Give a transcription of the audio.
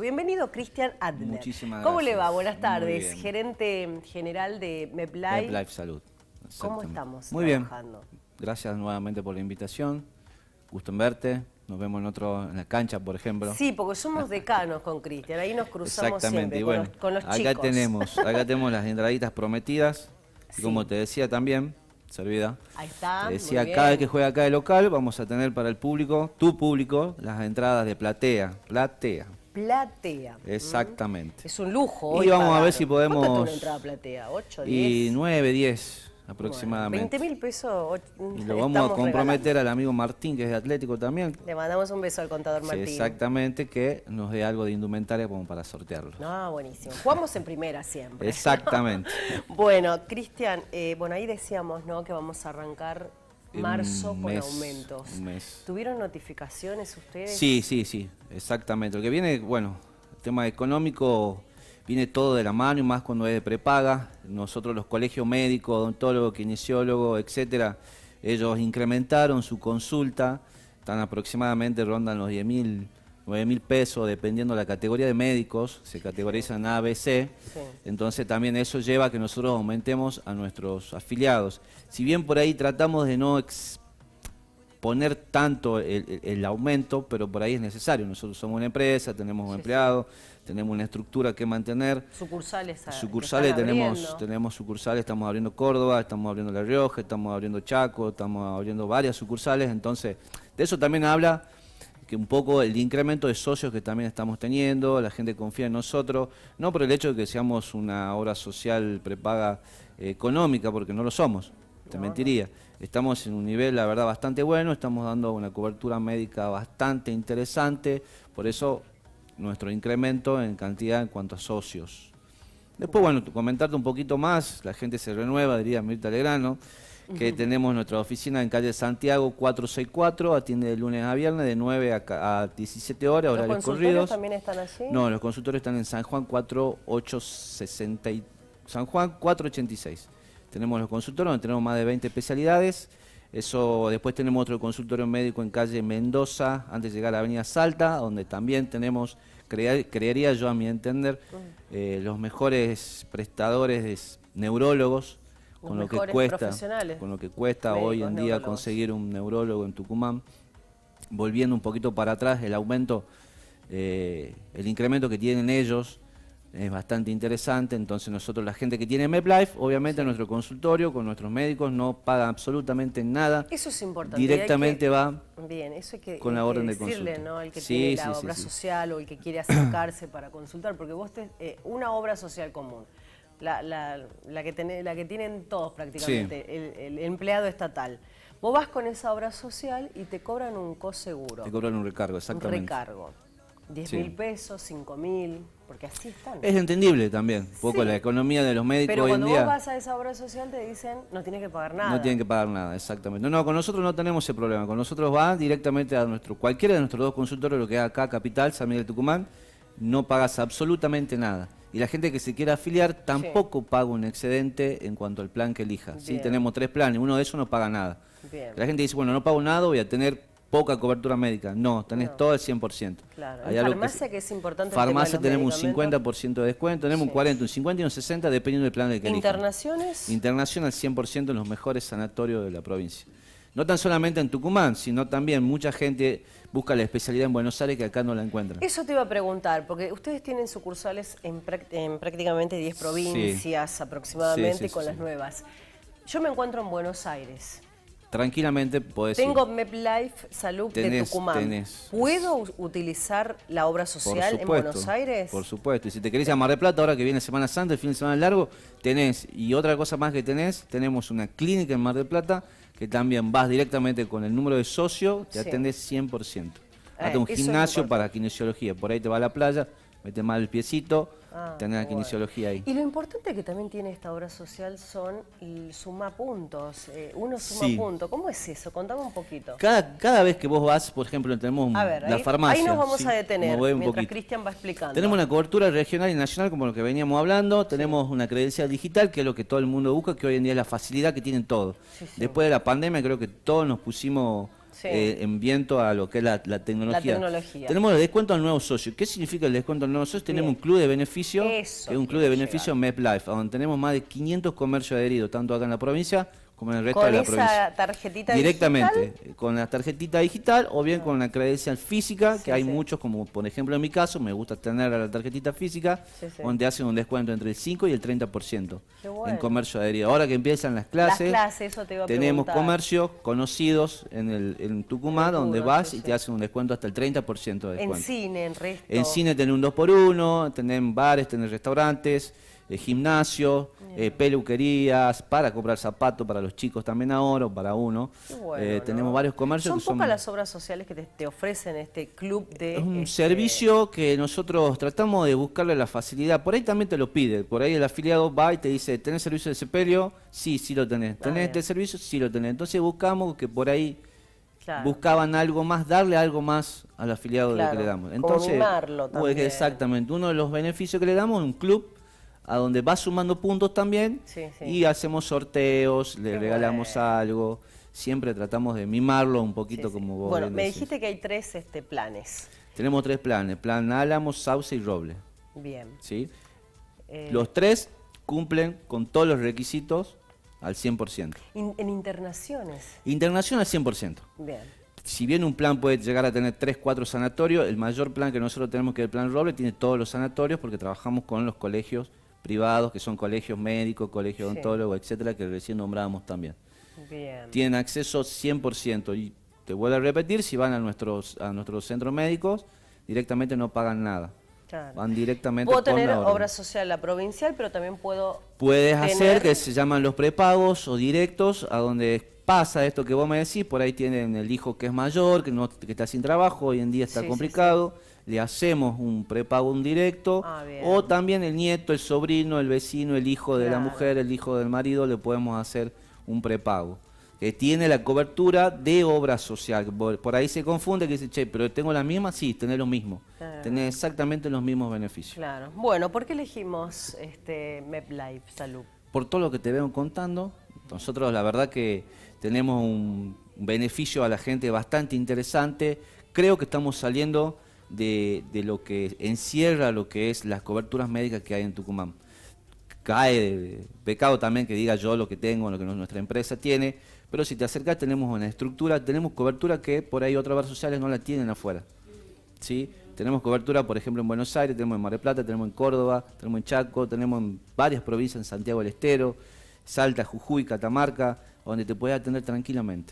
Bienvenido, Cristian Adler. Muchísimas gracias ¿Cómo le va? Buenas tardes. Gerente general de Meplay MEPLIFE Salud. ¿Cómo estamos Muy bien. Gracias nuevamente por la invitación. Gusto en verte. Nos vemos en otro en la cancha, por ejemplo. Sí, porque somos decanos con Cristian. Ahí nos cruzamos siempre con, los, acá Tenemos, acá tenemos las entraditas prometidas. Y como te decía también, servida. Ahí está. decía, cada vez que juega acá de local, vamos a tener para el público, tu público, las entradas de platea. Platea platea. ¿Mm? Exactamente. Es un lujo. Y vamos a ver si podemos. ¿Cuánto platea? ¿8, 10? Y 9, 10 aproximadamente. 20 mil pesos. Y lo vamos a comprometer al amigo Martín, que es de Atlético también. Le mandamos un beso al contador Martín. exactamente, que nos dé algo de indumentaria como para sortearlo. Ah, buenísimo. Jugamos en primera siempre. Exactamente. bueno, Cristian, eh, bueno, ahí decíamos ¿no? que vamos a arrancar marzo con aumentos. ¿Tuvieron notificaciones ustedes? Sí, sí, sí, exactamente. Lo que viene, bueno, el tema económico viene todo de la mano y más cuando es de prepaga. Nosotros los colegios médicos, odontólogos, kinesiólogos, etcétera, ellos incrementaron su consulta, están aproximadamente rondan los 10 mil 9 mil pesos, dependiendo de la categoría de médicos, se categorizan A, B, Entonces también eso lleva a que nosotros aumentemos a nuestros afiliados. Si bien por ahí tratamos de no poner tanto el, aumento, pero por ahí es necesario. Nosotros somos una empresa, tenemos un empleado, tenemos una estructura que mantener. Sucursales. sucursales, tenemos, tenemos sucursales, estamos abriendo Córdoba, estamos abriendo La Rioja, estamos abriendo Chaco, estamos abriendo varias sucursales. Entonces, de eso también habla un poco el incremento de socios que también estamos teniendo, la gente confía en nosotros, no por el hecho de que seamos una obra social prepaga eh, económica, porque no lo somos, te mentiría. Estamos en un nivel, la verdad, bastante bueno, estamos dando una cobertura médica bastante interesante, por eso nuestro incremento en cantidad en cuanto a socios. Después, bueno, comentarte un poquito más, la gente se renueva, diría Mirta Legrano que tenemos nuestra oficina en calle Santiago 464, atiende de lunes a viernes de 9 a, 17 horas, horarios ¿Los consultorios corridos. también están allí? No, los consultores están en San Juan 4860 San Juan 486. Tenemos los consultores donde tenemos más de 20 especialidades. Eso, después tenemos otro consultorio médico en calle Mendoza, antes de llegar a la Avenida Salta, donde también tenemos, creería yo a mi entender, eh, los mejores prestadores de neurólogos con lo, que cuesta, con lo que cuesta hoy en día conseguir un neurólogo en Tucumán. Volviendo un poquito para atrás, el aumento, eh, el incremento que tienen ellos es bastante interesante. Entonces nosotros, la gente que tiene MedLife, obviamente nuestro consultorio, con nuestros médicos, no paga absolutamente nada. Eso es importante. Directamente va con la orden de consulta. ¿no? El que tiene la obra social o el que quiere acercarse para consultar, porque vos tenés eh, una obra social común la, la, que, tiene la que tienen todos prácticamente, el, empleado estatal. Vos vas con esa obra social y te cobran un coseguro. Te cobran un recargo, exactamente. Un recargo. 10 mil pesos, 5 mil, porque así están. Es entendible también, un poco la economía de los médicos hoy en día. vos vas a esa obra social te dicen, no tienes que pagar nada. No tienen que pagar nada, exactamente. No, no, con nosotros no tenemos ese problema. Con nosotros va directamente a nuestro, cualquiera de nuestros dos consultores, lo que es acá, Capital, San Miguel Tucumán, no pagas absolutamente nada y la gente que se quiera afiliar tampoco paga un excedente en cuanto al plan que elija. Tenemos tres planes, uno de esos no paga nada. La gente dice, bueno, no pago nada, voy a tener poca cobertura médica. No, tenés todo el 100%. Claro. Hay algo farmacia que, es importante. Farmacia tenemos un 50% de descuento, tenemos un 40, un 50 y un 60 dependiendo del plan que que ¿Internaciones? Internación al 100% en los mejores sanatorios de la provincia no tan solamente en Tucumán, sino también mucha gente busca la especialidad en Buenos Aires que acá no la encuentran. Eso te iba a preguntar, porque ustedes tienen sucursales en, en prácticamente 10 provincias aproximadamente con las nuevas. Yo me encuentro en Buenos Aires. Tranquilamente puedes. Tengo MepLife Salud de Tucumán. ¿Puedo utilizar la obra social en Buenos Aires? Por supuesto. Y si te querés Mar de Plata, ahora que viene Semana Santa, el fin de semana largo, tenés. Y otra cosa más que tenés, tenemos una clínica en Mar del Plata que también vas directamente con el número de socio, te atendes 100%. Eh, Hasta un gimnasio para kinesiología, por ahí te va a la playa, mete mal el piecito, ah, tener la kinesiología ahí. Y lo importante que también tiene esta obra social son el sumapuntos, eh, uno suma punto. ¿Cómo es eso? Contame un poquito. Cada, cada vez que vos vas, por ejemplo, tenemos la farmacia. Ahí nos vamos a detener mientras Cristian va explicando. Tenemos una cobertura regional y nacional, como lo que veníamos hablando, tenemos una credencial digital, que es lo que todo el mundo busca, que hoy en día es la facilidad que tienen todos. Después de la pandemia creo que todos nos pusimos eh, en viento a lo que es la, tecnología. Tenemos el descuento al nuevo socio. ¿Qué significa el descuento al nuevo socio? Tenemos un club de beneficio, es un club de beneficio MedLife, donde tenemos más de 500 comercios adheridos, tanto acá en la provincia con esa tarjetita Directamente, con la tarjetita digital o bien ah. con la credencial física, que hay muchos, como por ejemplo en mi caso, me gusta tener la tarjetita física, donde hacen un descuento entre el 5 y el 30% en comercio adherido. Ahora que empiezan las clases, tenemos comercios conocidos en, el, en Tucumán, donde vas y te hacen un descuento hasta el 30% de descuento. En cine, en resto. En cine tenés un 2x1, tenés bares, tenés restaurantes. Eh, gimnasio, eh, peluquerías, para comprar zapatos para los chicos también ahora, o para uno. Eh, tenemos varios comercios. Son pocas las obras sociales que te, ofrecen este club de... un este servicio que nosotros tratamos de buscarle la facilidad. Por ahí también te lo pide. Por ahí el afiliado va y te dice, ¿tenés servicio de sepelio? Sí, sí lo tenés. ¿Tenés este servicio? Sí lo tenés. Entonces buscamos que por ahí... buscaban algo más, darle algo más al afiliado de que le damos. Entonces, pues exactamente, uno de los beneficios que le damos es un club a donde va sumando puntos también y hacemos sorteos, le regalamos algo. Siempre tratamos de mimarlo un poquito como vos. Bueno, me dijiste que hay tres este, planes. Tenemos tres planes, plan Álamo, Sauce y Roble. Bien. ¿Sí? Eh, los tres cumplen con todos los requisitos al 100%. ¿En internaciones? Internación al 100%. Bien. Si bien un plan puede llegar a tener tres, cuatro sanatorios, el mayor plan que nosotros tenemos que es el plan Roble tiene todos los sanatorios porque trabajamos con los colegios privados, que son colegios médicos, colegios odontólogos, etcétera, que recién nombrábamos también. Tienen acceso 100%. Y te vuelvo a repetir, si van a nuestros, a nuestros centros médicos, directamente no pagan nada. Claro. Van directamente Puedo tener obra social la provincial, pero también puedo. Puedes hacer que se llaman los prepagos o directos, a donde pasa esto que vos me decís, por ahí tienen el hijo que es mayor, que, no, está sin trabajo, hoy en día está complicado, le hacemos un prepago, un directo, ah, o también el nieto, el sobrino, el vecino, el hijo de la mujer, el hijo del marido, le podemos hacer un prepago. Que tiene la cobertura de obra social. Por ahí se confunde que dice, che, pero tengo la misma, sí, tener lo mismo. tener exactamente los mismos beneficios. Claro. Bueno, ¿por qué elegimos este Life Salud? Por todo lo que te vengo contando. Nosotros la verdad que tenemos un beneficio a la gente bastante interesante. Creo que estamos saliendo de, lo que encierra lo que es las coberturas médicas que hay en Tucumán. Cae pecado también que diga yo lo que tengo, lo que nuestra empresa tiene, pero si te acercas tenemos una estructura, tenemos cobertura que por ahí otras redes sociales no la tienen afuera. ¿sí? Tenemos cobertura, por ejemplo, en Buenos Aires, tenemos en Mar del Plata, tenemos en Córdoba, tenemos en Chaco, tenemos en varias provincias, en Santiago del Estero, Salta, Jujuy, Catamarca donde te puede atender tranquilamente.